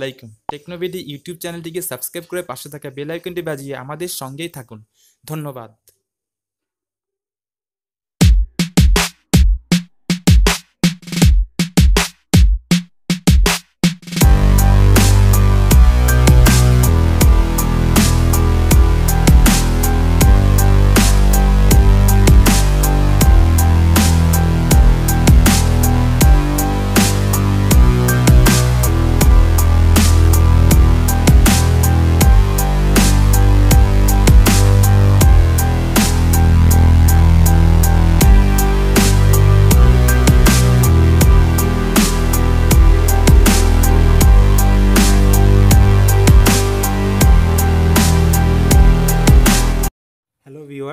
আলাইকুম টেকনোবেদি ইউটিউব চ্যানেলটিকে সাবস্ক্রাইব করে পাশে থাকা বেলাইকনটি বাজিয়ে আমাদের সঙ্গেই থাকুন ধন্যবাদ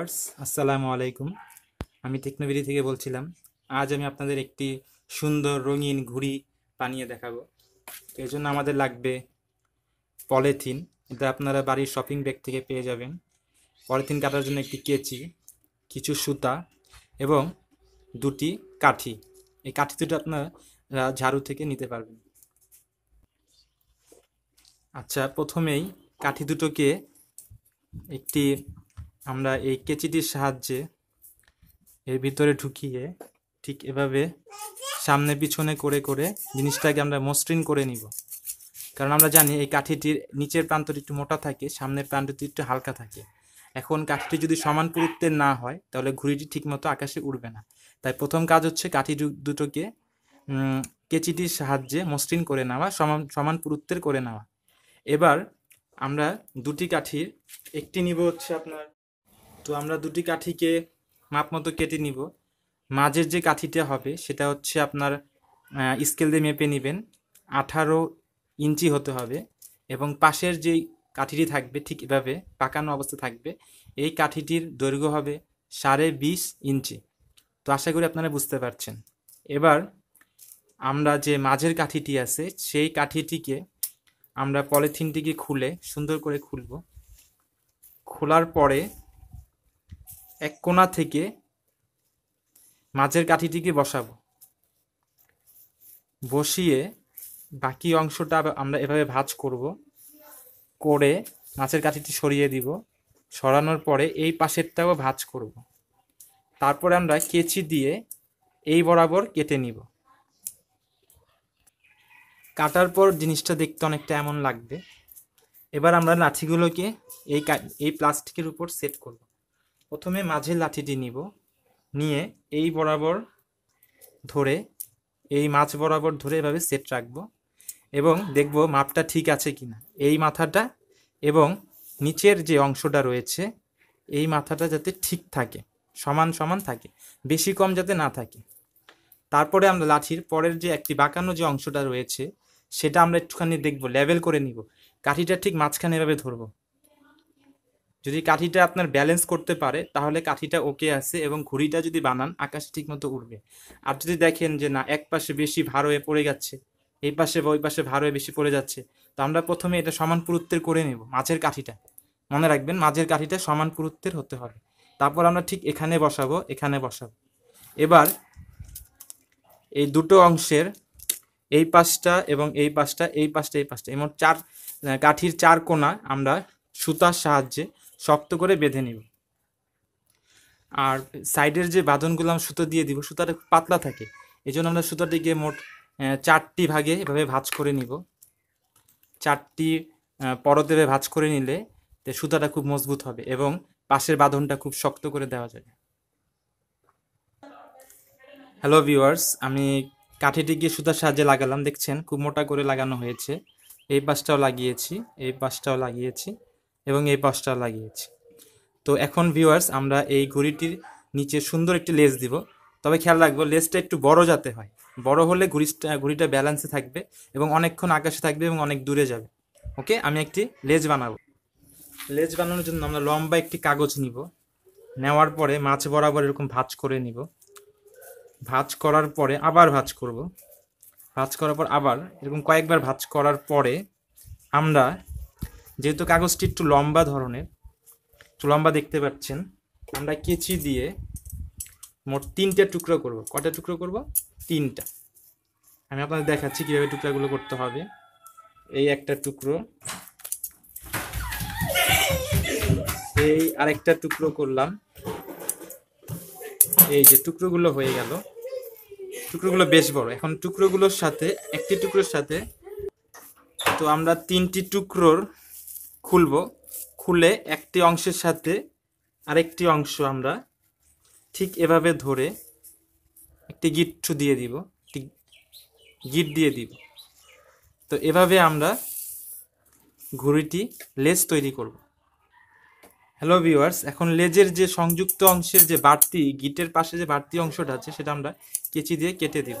ভিউয়ার্স আসসালামু আলাইকুম আমি টেকনোবিডি থেকে বলছিলাম আজ আমি আপনাদের একটি সুন্দর রঙিন ঘুড়ি বানিয়ে দেখাবো এর জন্য আমাদের লাগবে পলিথিন এটা আপনারা বাড়ির শপিং ব্যাগ থেকে পেয়ে যাবেন পলিথিন কাটার জন্য একটি কেচি কিছু সুতা এবং দুটি কাঠি এই কাঠি দুটো আপনারা ঝাড়ু থেকে নিতে পারবেন আচ্ছা প্রথমেই কাঠি দুটোকে একটি আমরা এই কেচিটির সাহায্যে এর ভিতরে ঢুকিয়ে ঠিক এভাবে সামনে পিছনে করে করে জিনিসটাকে আমরা মসৃণ করে নিব কারণ আমরা জানি এই কাঠিটির নিচের প্রান্তটি একটু মোটা থাকে সামনের প্রান্তটি একটু হালকা থাকে এখন কাঠিটি যদি সমান পুরুত্বের না হয় তাহলে ঘুড়িটি ঠিকমতো আকাশে উড়বে না তাই প্রথম কাজ হচ্ছে কাঠি দুটোকে কেচিটির সাহায্যে মসৃণ করে নেওয়া সমান সমান পুরুত্বের করে নেওয়া এবার আমরা দুটি কাঠির একটি নিব হচ্ছে আপনার তো আমরা দুটি কাঠিকে মাপ মতো কেটে নিব মাঝের যে কাঠিটা হবে সেটা হচ্ছে আপনার স্কেল দিয়ে মেপে নেবেন আঠারো ইঞ্চি হতে হবে এবং পাশের যে কাঠিটি থাকবে ঠিক এভাবে পাকানো অবস্থা থাকবে এই কাঠিটির দৈর্ঘ্য হবে সাড়ে বিশ ইঞ্চি তো আশা করি আপনারা বুঝতে পারছেন এবার আমরা যে মাঝের কাঠিটি আছে সেই কাঠিটিকে আমরা পলিথিনটিকে খুলে সুন্দর করে খুলব খোলার পরে এক কোণা থেকে মাঝের কাঠিটিকে বসাবো বসিয়ে বাকি অংশটা আমরা এভাবে ভাজ করব করে মাছের কাঠিটি সরিয়ে দিব সরানোর পরে এই পাশেরটাও ভাজ করব তারপরে আমরা কেচি দিয়ে এই বরাবর কেটে নিব কাটার পর জিনিসটা দেখতে অনেকটা এমন লাগবে এবার আমরা লাঠিগুলোকে এই এই প্লাস্টিকের উপর সেট করব প্রথমে মাঝের লাঠিটি নিব নিয়ে এই বরাবর ধরে এই মাছ বরাবর ধরে এভাবে সেট রাখব এবং দেখব মাপটা ঠিক আছে কি না এই মাথাটা এবং নিচের যে অংশটা রয়েছে এই মাথাটা যাতে ঠিক থাকে সমান সমান থাকে বেশি কম যাতে না থাকে তারপরে আমরা লাঠির পরের যে একটি বাঁকানো যে অংশটা রয়েছে সেটা আমরা একটুখানি দেখব লেভেল করে নিব কাঠিটা ঠিক মাঝখানে এভাবে ধরবো যদি কাঠিটা আপনার ব্যালেন্স করতে পারে তাহলে কাঠিটা ওকে আছে এবং ঘুড়িটা যদি বানান আকাশ ঠিকমতো উঠবে আর যদি দেখেন যে না এক পাশে বেশি ভার হয়ে পড়ে যাচ্ছে এই পাশে বা ওই পাশে ভার হয়ে বেশি পড়ে যাচ্ছে তো আমরা প্রথমে এটা সমান পুরুত্বের করে নেব মাঝের কাঠিটা মনে রাখবেন মাঝের কাঠিটা সমান পুরুত্বের হতে হবে তারপর আমরা ঠিক এখানে বসাবো এখানে বসাবো এবার এই দুটো অংশের এই পাশটা এবং এই পাশটা এই পাশটা এই পাশটা এবং চার কাঠির চার কোনা আমরা সুতার সাহায্যে শক্ত করে বেঁধে নিব আর সাইডের যে বাঁধনগুলো আমরা সুতো দিয়ে দিব সুতাটা পাতলা থাকে এই জন্য আমরা সুতোটিকে মোট চারটি ভাগে এভাবে ভাঁজ করে নিব চারটি পরতেবে ভাঁজ করে নিলে সুতাটা খুব মজবুত হবে এবং পাশের বাঁধনটা খুব শক্ত করে দেওয়া যাবে হ্যালো ভিওয়ার্স আমি কাঠিটি গিয়ে সুতার সাহায্যে লাগালাম দেখছেন খুব মোটা করে লাগানো হয়েছে এই পাশটাও লাগিয়েছি এই পাশটাও লাগিয়েছি এবং এই পাশটা লাগিয়েছি তো এখন ভিউয়ার্স আমরা এই ঘুড়িটির নিচে সুন্দর একটি লেস দিব তবে খেয়াল রাখবো লেসটা একটু বড় যাতে হয় বড় হলে ঘুড়িটা ঘুড়িটা ব্যালেন্সে থাকবে এবং অনেকক্ষণ আকাশে থাকবে এবং অনেক দূরে যাবে ওকে আমি একটি লেজ বানাবো লেজ বানানোর জন্য আমরা লম্বা একটি কাগজ নিব নেওয়ার পরে মাছ বরাবর এরকম ভাঁজ করে নিব ভাঁজ করার পরে আবার ভাঁজ করব ভাঁজ করার পর আবার এরকম কয়েকবার ভাঁজ করার পরে আমরা যেহেতু কাগজটি একটু লম্বা ধরনের একটু লম্বা দেখতে পাচ্ছেন আমরা কেচি দিয়ে মোট তিনটে টুকরো করব কটা টুকরো করব তিনটা আমি আপনাদের দেখাচ্ছি কীভাবে টুকরাগুলো করতে হবে এই একটা টুকরো এই আরেকটা টুকরো করলাম এই যে টুকরোগুলো হয়ে গেল টুকরোগুলো বেশ বড় এখন টুকরোগুলোর সাথে একটি টুকরোর সাথে তো আমরা তিনটি টুকরোর খুলব খুলে একটি অংশের সাথে আরেকটি অংশ আমরা ঠিক এভাবে ধরে একটি গিট্টু দিয়ে দিব একটি গিট দিয়ে দিব তো এভাবে আমরা ঘুড়িটি লেজ তৈরি করব হ্যালো ভিওয়ার্স এখন লেজের যে সংযুক্ত অংশের যে বাড়তি গিটের পাশে যে বাড়তি অংশটা আছে সেটা আমরা কেচি দিয়ে কেটে দিব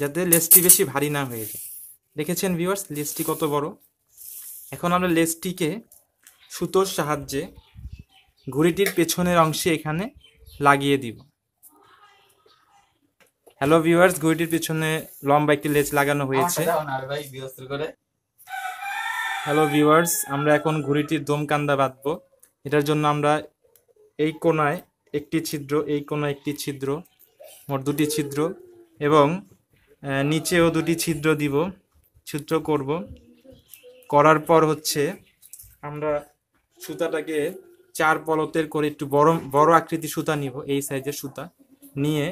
যাতে লেজটি বেশি ভারী না হয়ে যায় দেখেছেন ভিউয়ার্স লেজটি কত বড় এখন আমরা লেজটিকে সুতোর সাহায্যে ঘুড়িটির পেছনের অংশে এখানে লাগিয়ে দিব হ্যালো ভিউয়ার্স ঘুড়িটির পেছনে লম্বা একটি লেজ লাগানো হয়েছে হ্যালো ভিউয়ার্স আমরা এখন ঘুড়িটির দমকান্দা বাঁধব এটার জন্য আমরা এই কোনায় একটি ছিদ্র এই কোনায় একটি ছিদ্র মোট দুটি ছিদ্র এবং নিচেও দুটি ছিদ্র দিব সূত্র করব করার পর হচ্ছে আমরা সুতাটাকে চার পলতের করে একটু বড় বড় আকৃতি সুতা নিব এই সাইজের সুতা নিয়ে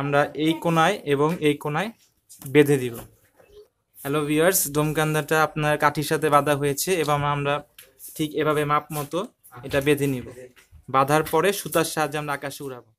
আমরা এই কোনায় এবং এই কোনায় বেঁধে দিব হ্যালো ভিউয়ার্স দোমকান্দাটা আপনার কাঠির সাথে বাঁধা হয়েছে এবং আমরা ঠিক এভাবে মাপ মতো এটা বেঁধে নিব বাঁধার পরে সুতার সাহায্যে আমরা আকাশে উড়াবো